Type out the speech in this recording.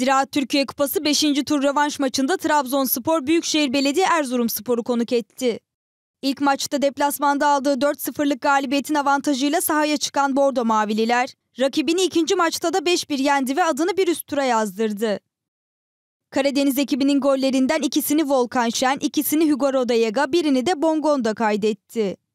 Ziraat Türkiye Kupası 5. tur rövanş maçında Trabzonspor Büyükşehir Belediye Erzurumspor'u konuk etti. İlk maçta deplasmanda aldığı 4-0'lık galibiyetin avantajıyla sahaya çıkan Bordo Mavililer, rakibini ikinci maçta da 5-1 yendi ve adını bir üst tura yazdırdı. Karadeniz ekibinin gollerinden ikisini Volkan Şen, ikisini Hugo Rodayega, birini de Bongonda kaydetti.